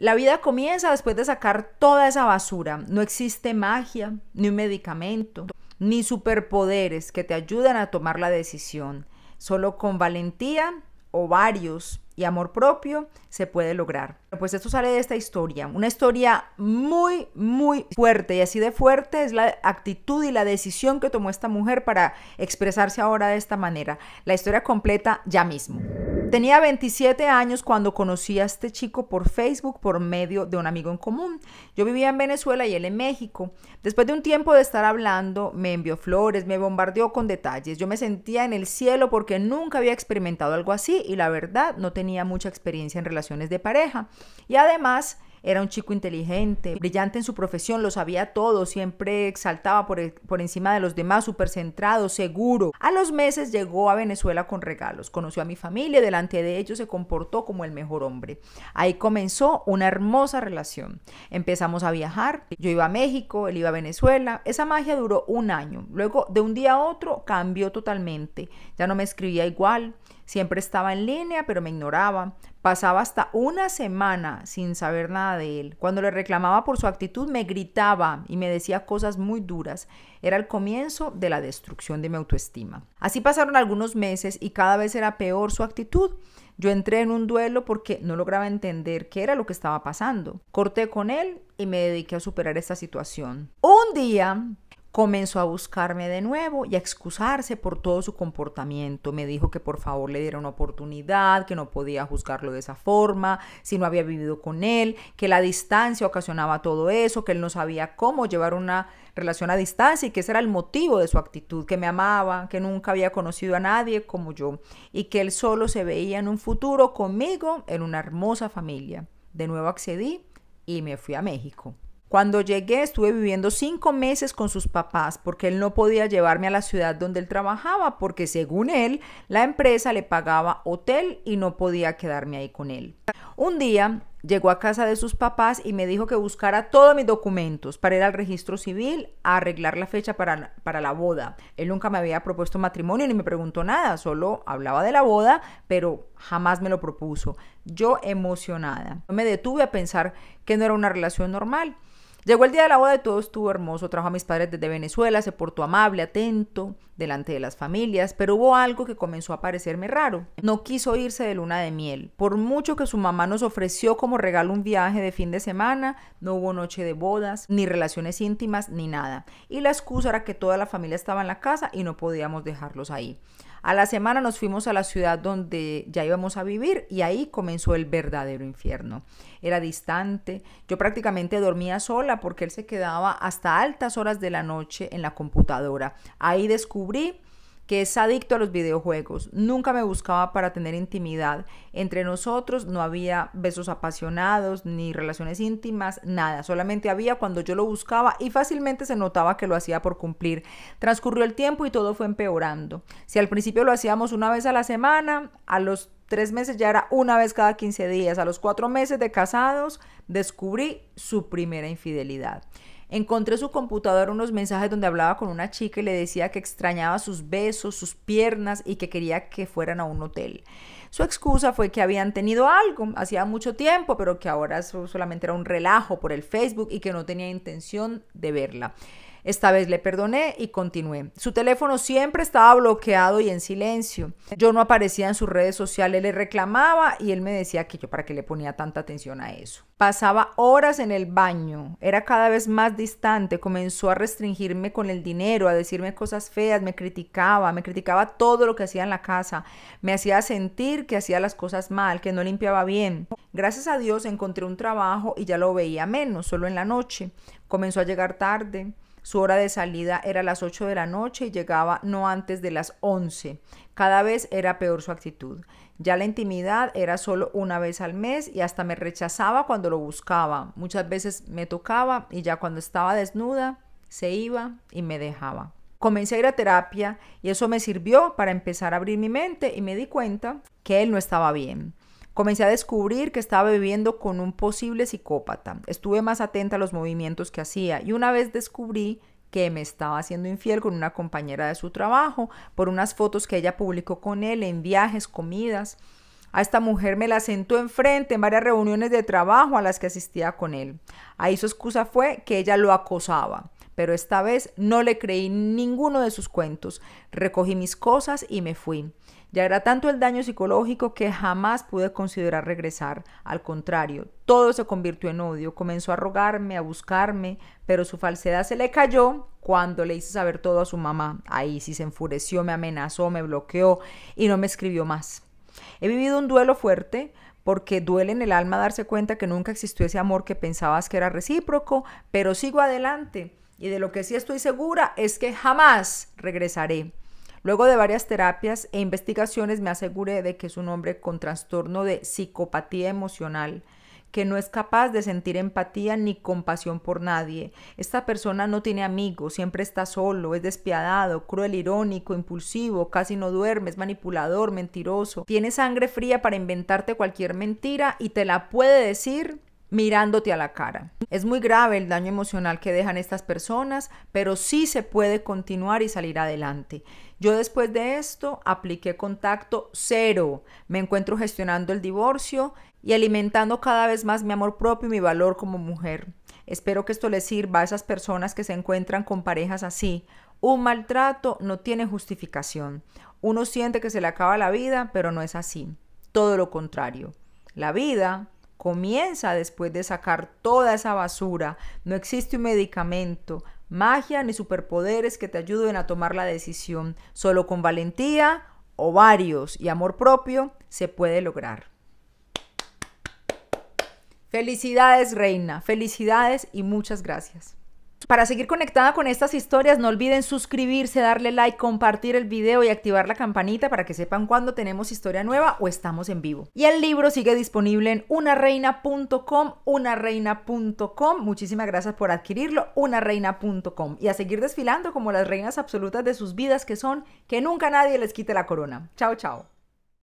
La vida comienza después de sacar toda esa basura. No existe magia, ni un medicamento, ni superpoderes que te ayuden a tomar la decisión. Solo con valentía, ovarios y amor propio se puede lograr. Pues esto sale de esta historia, una historia muy, muy fuerte y así de fuerte es la actitud y la decisión que tomó esta mujer para expresarse ahora de esta manera. La historia completa ya mismo. Tenía 27 años cuando conocí a este chico por Facebook por medio de un amigo en común. Yo vivía en Venezuela y él en México. Después de un tiempo de estar hablando, me envió flores, me bombardeó con detalles. Yo me sentía en el cielo porque nunca había experimentado algo así y la verdad no tenía mucha experiencia en relaciones de pareja. Y además era un chico inteligente, brillante en su profesión, lo sabía todo, siempre exaltaba por, e, por encima de los demás, súper centrado, seguro. A los meses llegó a Venezuela con regalos, conoció a mi familia delante de ellos se comportó como el mejor hombre. Ahí comenzó una hermosa relación. Empezamos a viajar, yo iba a México, él iba a Venezuela. Esa magia duró un año. Luego, de un día a otro, cambió totalmente. Ya no me escribía igual, siempre estaba en línea, pero me ignoraba. Pasaba hasta una semana sin saber nada de él. Cuando le reclamaba por su actitud, me gritaba y me decía cosas muy duras. Era el comienzo de la destrucción de mi autoestima. Así pasaron algunos meses y cada vez era peor su actitud. Yo entré en un duelo porque no lograba entender qué era lo que estaba pasando. Corté con él y me dediqué a superar esta situación. Un día Comenzó a buscarme de nuevo y a excusarse por todo su comportamiento. Me dijo que por favor le diera una oportunidad, que no podía juzgarlo de esa forma, si no había vivido con él, que la distancia ocasionaba todo eso, que él no sabía cómo llevar una relación a distancia y que ese era el motivo de su actitud, que me amaba, que nunca había conocido a nadie como yo y que él solo se veía en un futuro conmigo en una hermosa familia. De nuevo accedí y me fui a México. Cuando llegué estuve viviendo cinco meses con sus papás porque él no podía llevarme a la ciudad donde él trabajaba porque según él la empresa le pagaba hotel y no podía quedarme ahí con él. Un día llegó a casa de sus papás y me dijo que buscara todos mis documentos para ir al registro civil a arreglar la fecha para, para la boda. Él nunca me había propuesto matrimonio ni me preguntó nada, solo hablaba de la boda, pero jamás me lo propuso. Yo emocionada. Me detuve a pensar que no era una relación normal. Llegó el día de la boda y todo estuvo hermoso. Trajo a mis padres desde Venezuela, se portó amable, atento, delante de las familias, pero hubo algo que comenzó a parecerme raro. No quiso irse de luna de miel. Por mucho que su mamá nos ofreció como regalo un viaje de fin de semana, no hubo noche de bodas, ni relaciones íntimas, ni nada. Y la excusa era que toda la familia estaba en la casa y no podíamos dejarlos ahí. A la semana nos fuimos a la ciudad donde ya íbamos a vivir y ahí comenzó el verdadero infierno. Era distante, yo prácticamente dormía sola porque él se quedaba hasta altas horas de la noche en la computadora. Ahí descubrí que es adicto a los videojuegos. Nunca me buscaba para tener intimidad. Entre nosotros no había besos apasionados ni relaciones íntimas, nada. Solamente había cuando yo lo buscaba y fácilmente se notaba que lo hacía por cumplir. Transcurrió el tiempo y todo fue empeorando. Si al principio lo hacíamos una vez a la semana, a los tres meses ya era una vez cada 15 días. A los cuatro meses de casados descubrí su primera infidelidad. Encontré su computadora unos mensajes donde hablaba con una chica y le decía que extrañaba sus besos, sus piernas y que quería que fueran a un hotel. Su excusa fue que habían tenido algo hacía mucho tiempo, pero que ahora solamente era un relajo por el Facebook y que no tenía intención de verla. Esta vez le perdoné y continué. Su teléfono siempre estaba bloqueado y en silencio. Yo no aparecía en sus redes sociales, le reclamaba y él me decía que yo para qué le ponía tanta atención a eso. Pasaba horas en el baño, era cada vez más distante, comenzó a restringirme con el dinero, a decirme cosas feas, me criticaba, me criticaba todo lo que hacía en la casa, me hacía sentir que hacía las cosas mal, que no limpiaba bien. Gracias a Dios encontré un trabajo y ya lo veía menos, solo en la noche. Comenzó a llegar tarde su hora de salida era a las 8 de la noche y llegaba no antes de las 11. Cada vez era peor su actitud. Ya la intimidad era solo una vez al mes y hasta me rechazaba cuando lo buscaba. Muchas veces me tocaba y ya cuando estaba desnuda se iba y me dejaba. Comencé a ir a terapia y eso me sirvió para empezar a abrir mi mente y me di cuenta que él no estaba bien. Comencé a descubrir que estaba viviendo con un posible psicópata. Estuve más atenta a los movimientos que hacía y una vez descubrí que me estaba haciendo infiel con una compañera de su trabajo por unas fotos que ella publicó con él en viajes, comidas. A esta mujer me la sentó enfrente en varias reuniones de trabajo a las que asistía con él. Ahí su excusa fue que ella lo acosaba, pero esta vez no le creí ninguno de sus cuentos. Recogí mis cosas y me fui. Ya era tanto el daño psicológico que jamás pude considerar regresar. Al contrario, todo se convirtió en odio. Comenzó a rogarme, a buscarme, pero su falsedad se le cayó cuando le hice saber todo a su mamá. Ahí sí se enfureció, me amenazó, me bloqueó y no me escribió más. He vivido un duelo fuerte, porque duele en el alma darse cuenta que nunca existió ese amor que pensabas que era recíproco, pero sigo adelante y de lo que sí estoy segura es que jamás regresaré. Luego de varias terapias e investigaciones me aseguré de que es un hombre con trastorno de psicopatía emocional que no es capaz de sentir empatía ni compasión por nadie. Esta persona no tiene amigos, siempre está solo, es despiadado, cruel, irónico, impulsivo, casi no duerme, es manipulador, mentiroso. Tiene sangre fría para inventarte cualquier mentira y te la puede decir mirándote a la cara. Es muy grave el daño emocional que dejan estas personas, pero sí se puede continuar y salir adelante. Yo después de esto apliqué contacto cero. Me encuentro gestionando el divorcio y alimentando cada vez más mi amor propio y mi valor como mujer. Espero que esto les sirva a esas personas que se encuentran con parejas así. Un maltrato no tiene justificación. Uno siente que se le acaba la vida, pero no es así. Todo lo contrario. La vida Comienza después de sacar toda esa basura. No existe un medicamento, magia ni superpoderes que te ayuden a tomar la decisión. Solo con valentía, varios y amor propio se puede lograr. Felicidades, reina. Felicidades y muchas gracias. Para seguir conectada con estas historias, no olviden suscribirse, darle like, compartir el video y activar la campanita para que sepan cuándo tenemos historia nueva o estamos en vivo. Y el libro sigue disponible en unareina.com, unareina.com. Muchísimas gracias por adquirirlo, unareina.com. Y a seguir desfilando como las reinas absolutas de sus vidas que son, que nunca nadie les quite la corona. Chao, chao.